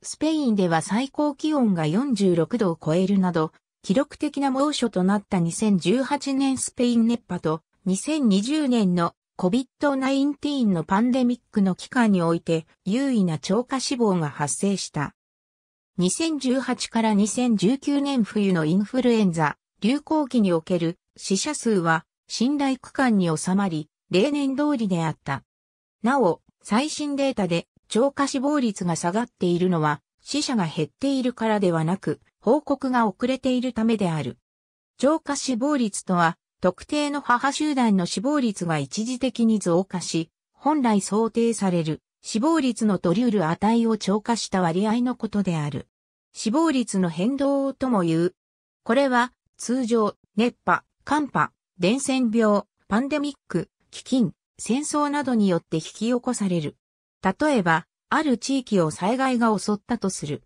スペインでは最高気温が46度を超えるなど、記録的な猛暑となった2018年スペイン熱波と2020年の COVID-19 のパンデミックの期間において優位な超過死亡が発生した。2018から2019年冬のインフルエンザ流行期における死者数は信頼区間に収まり、例年通りであった。なお、最新データで超過死亡率が下がっているのは、死者が減っているからではなく、報告が遅れているためである。超過死亡率とは、特定の母集団の死亡率が一時的に増加し、本来想定される死亡率の取り得る値を超過した割合のことである。死亡率の変動とも言う。これは、通常、熱波、寒波、伝染病、パンデミック、飢饉、戦争などによって引き起こされる例えば、ある地域を災害が襲ったとする。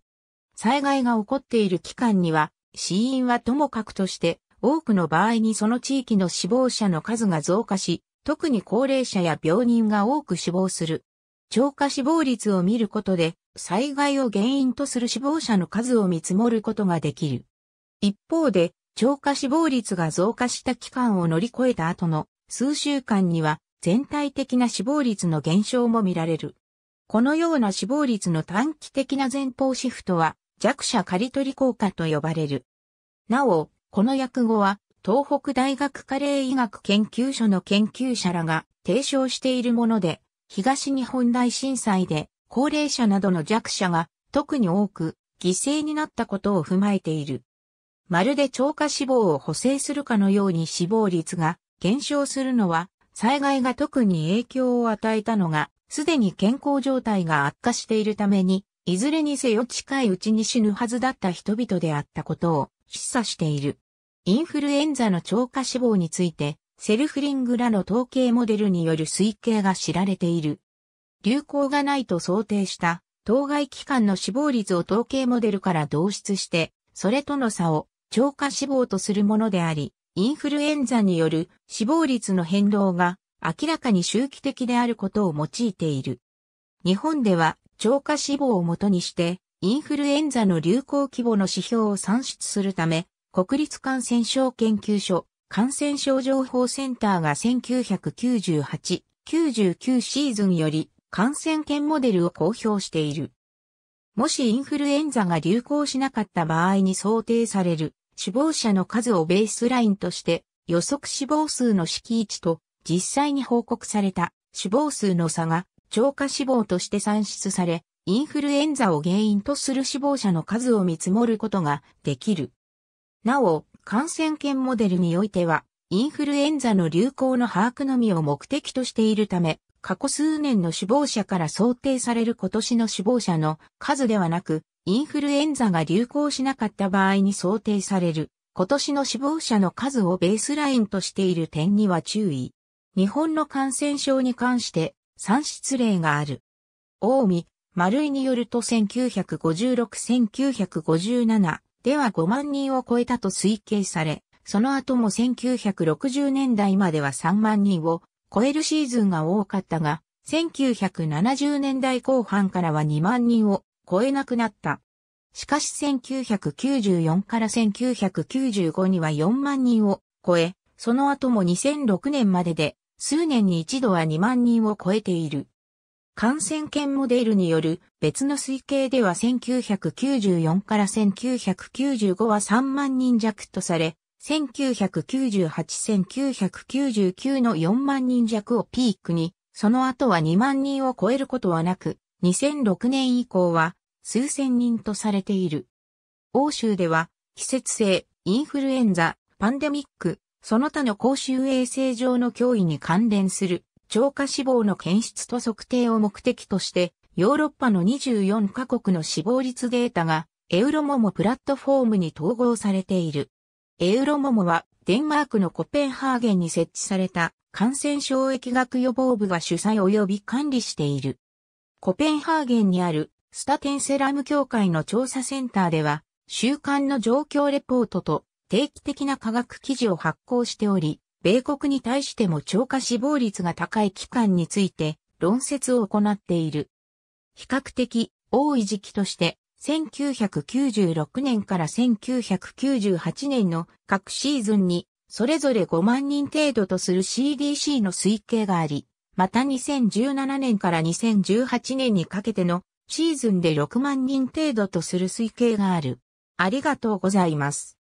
災害が起こっている期間には、死因はともかくとして、多くの場合にその地域の死亡者の数が増加し、特に高齢者や病人が多く死亡する。超過死亡率を見ることで、災害を原因とする死亡者の数を見積もることができる。一方で、超過死亡率が増加した期間を乗り越えた後の数週間には、全体的な死亡率の減少も見られる。このような死亡率の短期的な前方シフトは弱者刈取り効果と呼ばれる。なお、この訳語は東北大学加齢医学研究所の研究者らが提唱しているもので、東日本大震災で高齢者などの弱者が特に多く犠牲になったことを踏まえている。まるで超過死亡を補正するかのように死亡率が減少するのは災害が特に影響を与えたのがすでに健康状態が悪化しているために、いずれにせよ近いうちに死ぬはずだった人々であったことを示唆している。インフルエンザの超過死亡について、セルフリングらの統計モデルによる推計が知られている。流行がないと想定した当該期間の死亡率を統計モデルから導出して、それとの差を超過死亡とするものであり、インフルエンザによる死亡率の変動が明らかに周期的であることを用いている。日本では超過死亡をもとにして、インフルエンザの流行規模の指標を算出するため、国立感染症研究所、感染症情報センターが1998、99シーズンより感染研モデルを公表している。もしインフルエンザが流行しなかった場合に想定される死亡者の数をベースラインとして予測死亡数の式置と実際に報告された死亡数の差が超過死亡として算出され、インフルエンザを原因とする死亡者の数を見積もることができる。なお、感染研モデルにおいては、インフルエンザの流行の把握のみを目的としているため、過去数年の死亡者から想定される今年の死亡者の数ではなく、インフルエンザが流行しなかった場合に想定される今年の死亡者の数をベースラインとしている点には注意。日本の感染症に関して算出例がある。大見、丸井によると1956-1957では5万人を超えたと推計され、その後も1960年代までは3万人を超えるシーズンが多かったが、1970年代後半からは2万人を超えなくなった。しかし1994から1995には4万人を超え、その後も2006年までで数年に一度は2万人を超えている。感染研モデルによる別の推計では1994から1995は3万人弱とされ、1998-1999の4万人弱をピークに、その後は2万人を超えることはなく、2006年以降は数千人とされている。欧州では季節性、インフルエンザ、パンデミック、その他の公衆衛生上の脅威に関連する超過死亡の検出と測定を目的として、ヨーロッパの24カ国の死亡率データが、エウロモモプラットフォームに統合されている。エウロモモは、デンマークのコペンハーゲンに設置された感染症疫学予防部が主催及び管理している。コペンハーゲンにあるスタテンセラム協会の調査センターでは、週間の状況レポートと定期的な科学記事を発行しており、米国に対しても超過死亡率が高い期間について論説を行っている。比較的多い時期として、1996年から1998年の各シーズンにそれぞれ5万人程度とする CDC の推計があり、また2017年から2018年にかけてのシーズンで6万人程度とする推計がある。ありがとうございます。